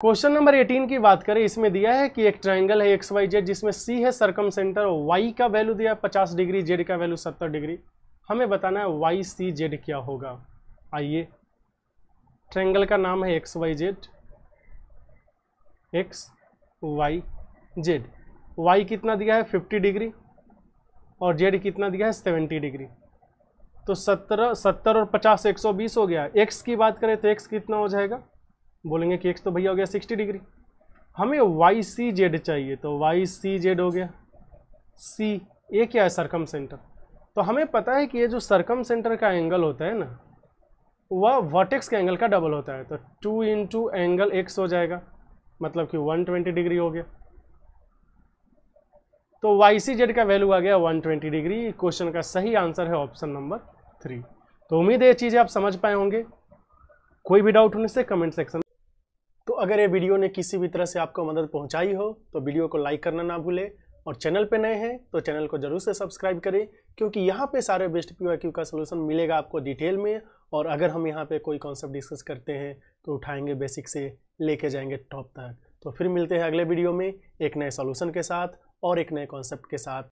question number 18 की बात करें इसमें दिया है कि एक ट्रायंगल है एक्स वाई जेड जिसमें सी है सरकम सेंटर वाई का वैल्यू दिया है पचास डिग्री जेड का वैल्यू 70 डिग्री हमें बताना है वाई सी जेड क्या होगा आइए ट्रायंगल का नाम है X Y Z X Y Z Y कितना दिया है 50 डिग्री और जेड कितना दिया है 70 डिग्री तो 70 70 और 50 120 हो गया एक्स की बात करें तो एक्स कितना हो जाएगा बोलेंगे कि एक्स तो भैया हो गया सिक्सटी डिग्री हमें वाई सी जेड चाहिए तो वाई सी जेड हो गया सी ये क्या है सरकम सेंटर तो हमें पता है कि ये जो सरकम सेंटर का एंगल होता है ना वह वर्टेक्स के एंगल का डबल होता है तो टू इंटू एंगल एक्स हो जाएगा मतलब कि 120 डिग्री हो गया तो वाई सी जेड का वैल्यू आ गया 120 डिग्री क्वेश्चन का सही आंसर है ऑप्शन नंबर थ्री तो उम्मीद है ये चीज़ें आप समझ पाए होंगे कोई भी डाउट होने से कमेंट सेक्शन अगर ये वीडियो ने किसी भी तरह से आपको मदद पहुंचाई हो तो वीडियो को लाइक करना ना भूलें और चैनल पे नए हैं तो चैनल को जरूर से सब्सक्राइब करें क्योंकि यहाँ पे सारे बेस्ट पी का सलूशन मिलेगा आपको डिटेल में और अगर हम यहाँ पे कोई कॉन्सेप्ट डिस्कस करते हैं तो उठाएंगे बेसिक से लेके जाएंगे टॉप तक तो फिर मिलते हैं अगले वीडियो में एक नए सोल्यूशन के साथ और एक नए कॉन्सेप्ट के साथ